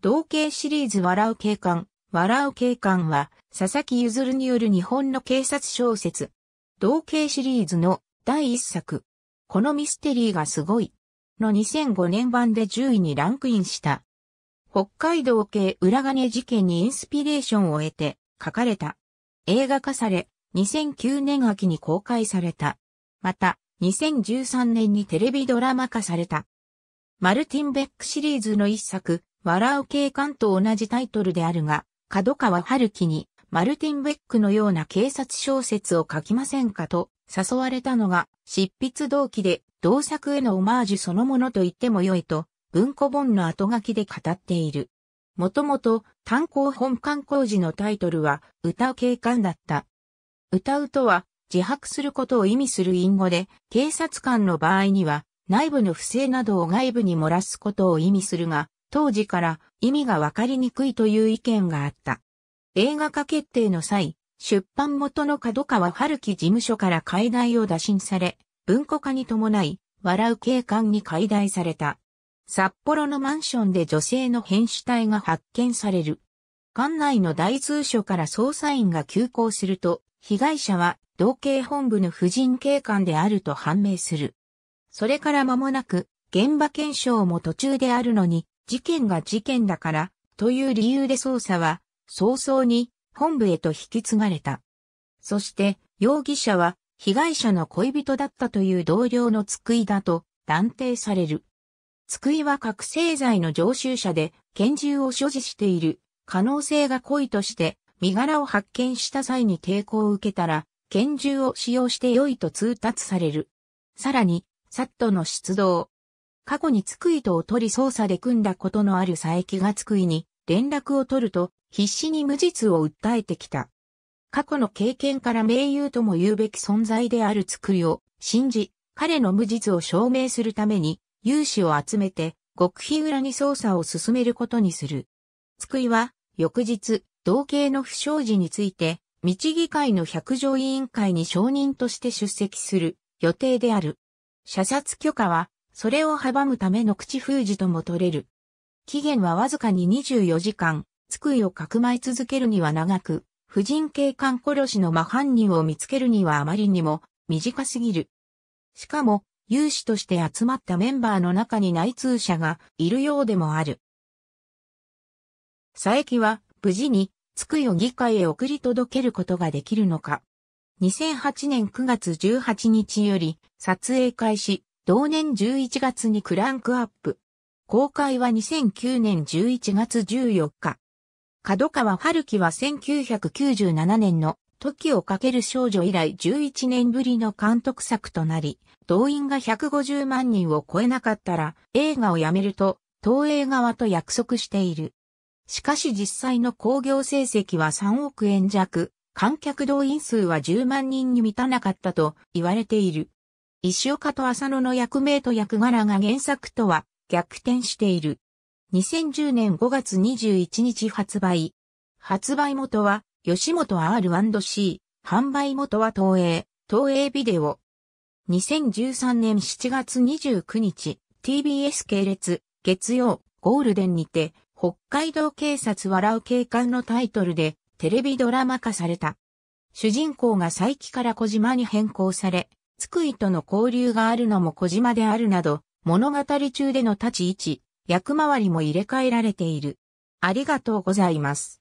同系シリーズ笑う警官、笑う警官は、佐々木譲による日本の警察小説。同系シリーズの第一作。このミステリーがすごい。の2005年版で10位にランクインした。北海道系裏金事件にインスピレーションを得て書かれた。映画化され、2009年秋に公開された。また、2013年にテレビドラマ化された。マルティン・ベックシリーズの一作、笑う警官と同じタイトルであるが、角川春樹にマルティン・ベックのような警察小説を書きませんかと誘われたのが執筆動機で同作へのオマージュそのものと言ってもよいと文庫本の後書きで語っている。もともと単行本刊工事のタイトルは歌う警官だった。歌うとは自白することを意味する隠語で警察官の場合には内部の不正などを外部に漏らすことを意味するが当時から意味がわかりにくいという意見があった。映画化決定の際、出版元の角川春樹事務所から解題を打診され、文庫化に伴い、笑う警官に解題された。札幌のマンションで女性の変死体が発見される。館内の大通所から捜査員が急行すると、被害者は同警本部の婦人警官であると判明する。それから間もなく、現場検証も途中であるのに、事件が事件だから、という理由で捜査は、早々に本部へと引き継がれた。そして、容疑者は、被害者の恋人だったという同僚の津久井だと断定される。津久井は覚醒剤の常習者で拳銃を所持している可能性が濃いとして身柄を発見した際に抵抗を受けたら拳銃を使用して良いと通達される。さらに、サットの出動、過去に津久井とを取り捜査で組んだことのある佐伯が津久井に連絡を取ると必死に無実を訴えてきた。過去の経験から名優とも言うべき存在である津久井を信じ、彼の無実を証明するために有志を集めて極秘裏に捜査を進めることにする。津久井は翌日、同系の不祥事について、道議会の百条委員会に承認として出席する予定である。射殺許可はそれを阻むための口封じとも取れる。期限はわずかに24時間、津久井をかくまい続けるには長く、婦人警官殺しの真犯人を見つけるにはあまりにも短すぎる。しかも、有志として集まったメンバーの中に内通者がいるようでもある。佐伯は無事に津久井を議会へ送り届けることができるのか。2008年9月18日より撮影開始、同年11月にクランクアップ。公開は2009年11月14日。角川春樹は1997年の時をかける少女以来11年ぶりの監督作となり、動員が150万人を超えなかったら映画をやめると東映側と約束している。しかし実際の興行成績は3億円弱、観客動員数は10万人に満たなかったと言われている。石岡と浅野の役名と役柄が原作とは逆転している。2010年5月21日発売。発売元は吉本 R&C、販売元は東映、東映ビデオ。2013年7月29日、TBS 系列、月曜、ゴールデンにて、北海道警察笑う警官のタイトルで、テレビドラマ化された。主人公が佐伯から小島に変更され、津久井との交流があるのも小島であるなど、物語中での立ち位置、役回りも入れ替えられている。ありがとうございます。